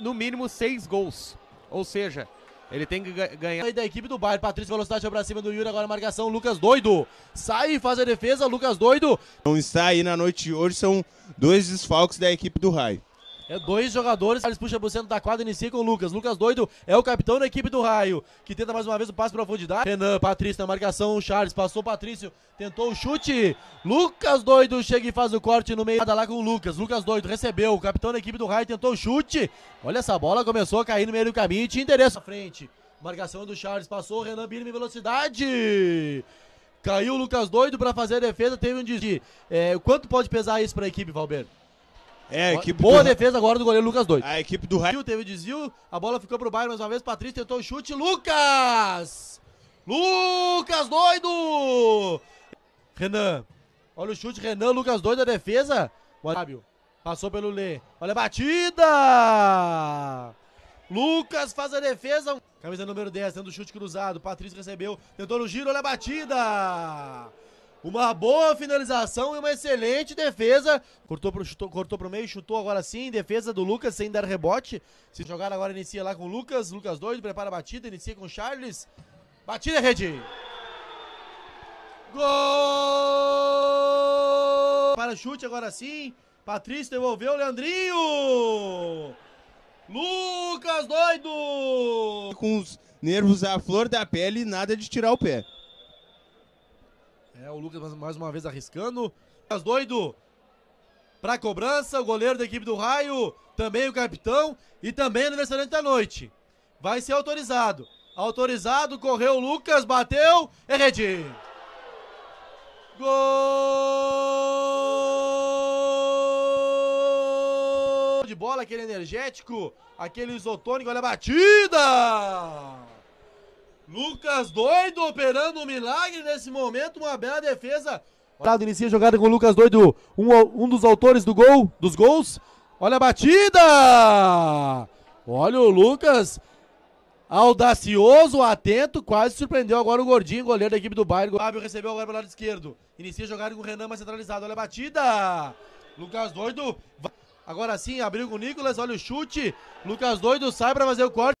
no mínimo seis gols. Ou seja, ele tem que ganhar. Aí da equipe do Bayern, Patrício Velocidade pra cima do Yuri, agora a marcação, Lucas doido. Sai e faz a defesa, Lucas doido. Não está aí na noite de hoje, são dois desfalques da equipe do Raio. É dois jogadores, eles puxam pro centro da quadra, e inicia com o Lucas. Lucas doido é o capitão da equipe do Raio, que tenta mais uma vez o passe para profundidade. Renan, Patrício na marcação, Charles passou, Patrício tentou o chute. Lucas doido chega e faz o corte no meio, lá com o Lucas. Lucas doido recebeu, o capitão da equipe do Raio tentou o chute. Olha essa bola, começou a cair no meio do caminho, tinha endereço à frente. Marcação do Charles, passou, Renan Birme, velocidade. Caiu o Lucas doido para fazer a defesa, teve um desvio. É, quanto pode pesar isso para a equipe, Valberto? É, equipe Boa do... defesa agora do goleiro Lucas Doido. A equipe do Rio teve desvio, a bola ficou pro Bayern mais uma vez, Patrício tentou o chute, Lucas! Lucas Doido! Renan, olha o chute, Renan, Lucas Doido, a defesa. Fábio, passou pelo Lê, olha a batida! Lucas faz a defesa, camisa número 10, dando chute cruzado, Patrício recebeu, tentou no giro, olha a batida! Uma boa finalização e uma excelente defesa. Cortou pro, chutou, cortou pro meio, chutou agora sim. Defesa do Lucas sem dar rebote. Se jogar agora, inicia lá com o Lucas. Lucas Doido prepara a batida, inicia com o Charles. Batida, rede. Gol! Para chute agora sim. Patrício devolveu, Leandrinho! Lucas doido! Com os nervos à flor da pele, nada de tirar o pé. É, o Lucas mais uma vez arriscando. Lucas doido pra cobrança, o goleiro da equipe do Raio, também o capitão e também aniversariante da noite. Vai ser autorizado. Autorizado, correu o Lucas, bateu, é rede. Gol! De bola, aquele energético, aquele isotônico, olha a batida! Lucas doido operando um milagre nesse momento, uma bela defesa. Inicia a jogada com o Lucas doido, um, um dos autores do gol, dos gols. Olha a batida! Olha o Lucas, audacioso, atento, quase surpreendeu agora o Gordinho, goleiro da equipe do Bayern. Fábio recebeu agora pelo lado esquerdo. Inicia a jogada com o Renan mais centralizado. Olha a batida! Lucas doido. Agora sim, abriu com o Nicolas, olha o chute. Lucas doido sai para fazer o corte.